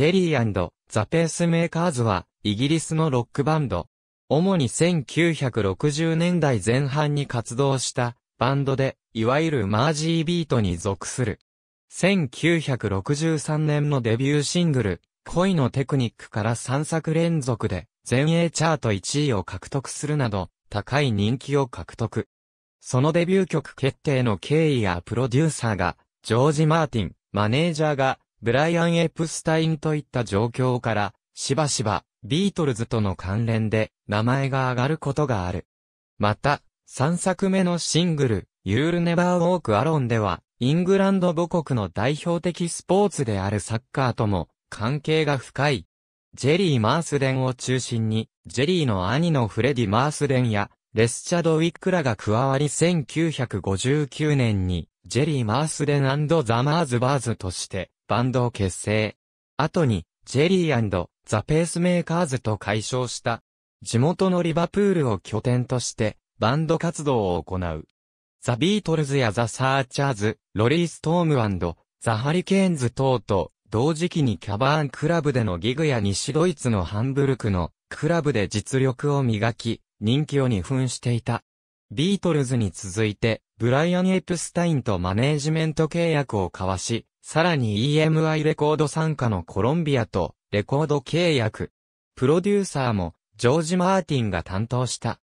ジェリーザ・ペースメーカーズは、イギリスのロックバンド。主に1960年代前半に活動した、バンドで、いわゆるマージービートに属する。1963年のデビューシングル、恋のテクニックから3作連続で、全英チャート1位を獲得するなど、高い人気を獲得。そのデビュー曲決定の経緯やプロデューサーが、ジョージ・マーティン、マネージャーが、ブライアン・エプスタインといった状況から、しばしば、ビートルズとの関連で、名前が上がることがある。また、3作目のシングル、You'll Never Walk Alone では、イングランド母国の代表的スポーツであるサッカーとも、関係が深い。ジェリー・マースデンを中心に、ジェリーの兄のフレディ・マースデンや、レスチャド・ウィックらが加わり1959年に、ジェリー・マースデンザ・マーズ・バーズとして、バンドを結成。後に、ジェリーザ・ペースメーカーズと解消した。地元のリバプールを拠点として、バンド活動を行う。ザ・ビートルズやザ・サーチャーズ、ロリー・ストームザ・ハリケーンズ等と、同時期にキャバーンクラブでのギグや西ドイツのハンブルクのクラブで実力を磨き、人気を二分していた。ビートルズに続いて、ブライアン・エプスタインとマネージメント契約を交わし、さらに EMI レコード参加のコロンビアとレコード契約。プロデューサーもジョージ・マーティンが担当した。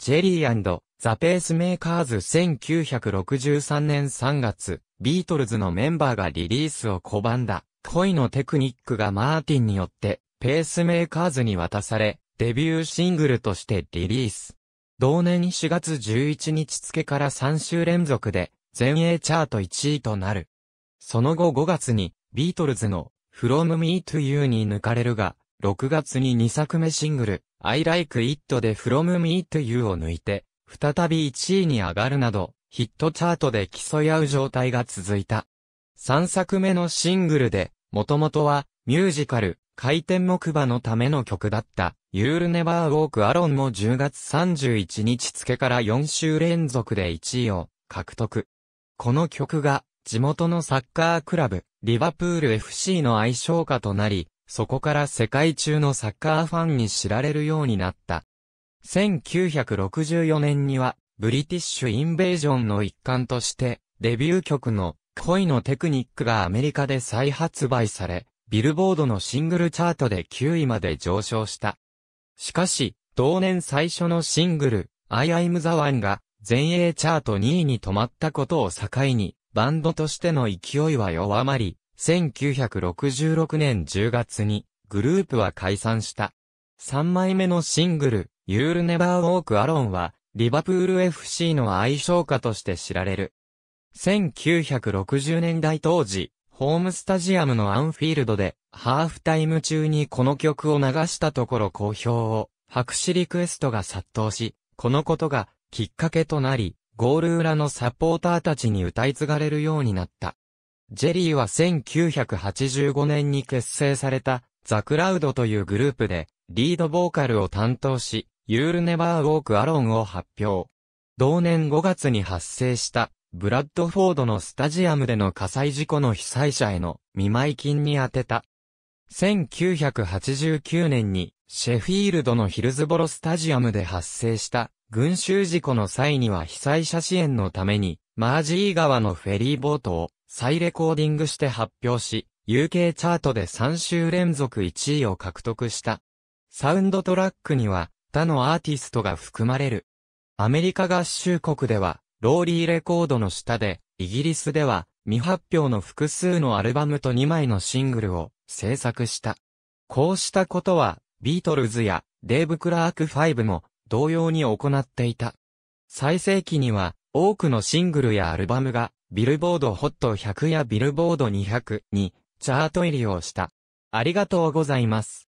ジェリーザ・ペースメーカーズ1963年3月、ビートルズのメンバーがリリースを拒んだ恋のテクニックがマーティンによってペースメーカーズに渡され、デビューシングルとしてリリース。同年4月11日付から3週連続で、全英チャート1位となる。その後5月に、ビートルズの From Me to You に抜かれるが、6月に2作目シングル、I Like It で From Me to You を抜いて、再び1位に上がるなど、ヒットチャートで競い合う状態が続いた。3作目のシングルで、もともとは、ミュージカル、回転木馬のための曲だった、You'll Never Walk Alone も10月31日付から4週連続で1位を獲得。この曲が、地元のサッカークラブ、リバプール FC の愛称歌となり、そこから世界中のサッカーファンに知られるようになった。1964年には、ブリティッシュインベージョンの一環として、デビュー曲の恋のテクニックがアメリカで再発売され、ビルボードのシングルチャートで9位まで上昇した。しかし、同年最初のシングル、I am the one が全英チャート2位に止まったことを境に、バンドとしての勢いは弱まり、1966年10月にグループは解散した。3枚目のシングル、You'll Never Walk Alone は、リバプール FC の愛称歌として知られる。1960年代当時、ホームスタジアムのアンフィールドで、ハーフタイム中にこの曲を流したところ好評を、白紙リクエストが殺到し、このことがきっかけとなり、ゴール裏のサポーターたちに歌い継がれるようになった。ジェリーは1985年に結成された、ザ・クラウドというグループで、リードボーカルを担当し、You'll Never Walk Alone を発表。同年5月に発生した、ブラッドフォードのスタジアムでの火災事故の被災者への見舞い金に充てた。1989年にシェフィールドのヒルズボロスタジアムで発生した群衆事故の際には被災者支援のためにマージー川のフェリーボートを再レコーディングして発表し、UK チャートで3週連続1位を獲得した。サウンドトラックには他のアーティストが含まれる。アメリカ合衆国ではローリーレコードの下で、イギリスでは未発表の複数のアルバムと2枚のシングルを制作した。こうしたことは、ビートルズやデーブ・クラーク5も同様に行っていた。最盛期には、多くのシングルやアルバムが、ビルボードホット1 0 0やビルボード200にチャート入りをした。ありがとうございます。